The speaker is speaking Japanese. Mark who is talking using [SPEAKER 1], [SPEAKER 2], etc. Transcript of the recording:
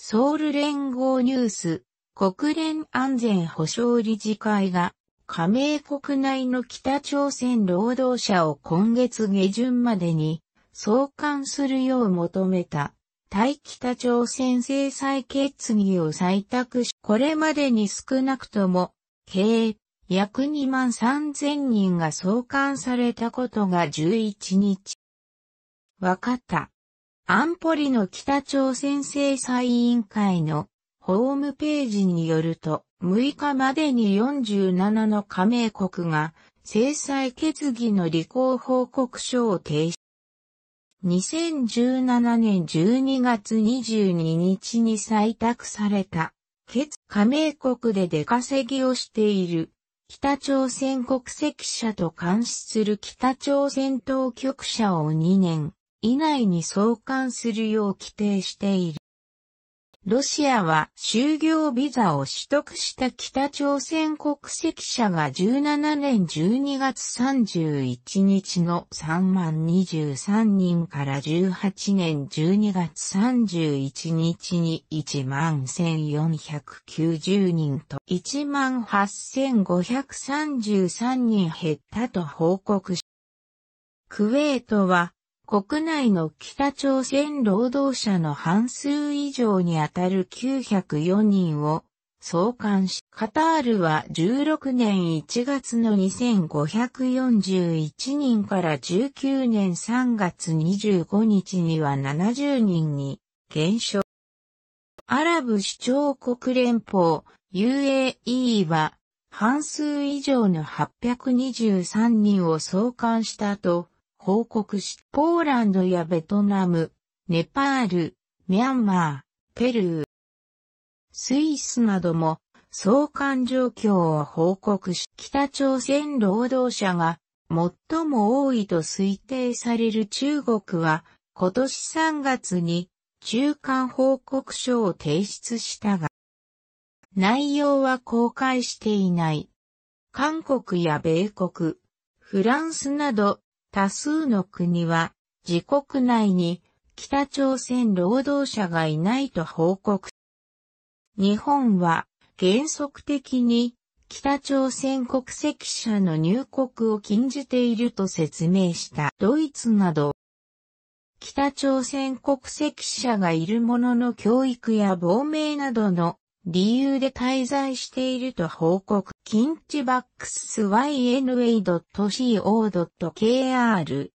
[SPEAKER 1] ソウル連合ニュース、国連安全保障理事会が、加盟国内の北朝鮮労働者を今月下旬までに送還するよう求めた。対北朝鮮制裁決議を採択し、これまでに少なくとも、計、約2万3000人が送還されたことが11日。わかった。安保理の北朝鮮制裁委員会のホームページによると、6日までに47の加盟国が制裁決議の履行報告書を提出。2017年12月22日に採択された、決加盟国で出稼ぎをしている北朝鮮国籍者と監視する北朝鮮当局者を2年。以内に送還するよう規定している。ロシアは就業ビザを取得した北朝鮮国籍者が17年12月31日の3万23人から18年12月31日に1万1490人と1万8533人減ったと報告し、クウェートは国内の北朝鮮労働者の半数以上にあたる904人を創刊し、カタールは16年1月の2541人から19年3月25日には70人に減少。アラブ首長国連邦 UAE は半数以上の823人を創刊したと、報告し、ポーランドやベトナム、ネパール、ミャンマー、ペルー、スイスなども相関状況を報告し、北朝鮮労働者が最も多いと推定される中国は今年3月に中間報告書を提出したが、内容は公開していない。韓国や米国、フランスなど多数の国は自国内に北朝鮮労働者がいないと報告。日本は原則的に北朝鮮国籍者の入国を禁じていると説明したドイツなど、北朝鮮国籍者がいるものの教育や亡命などの理由で滞在していると報告。キンチバックス yna.co.kr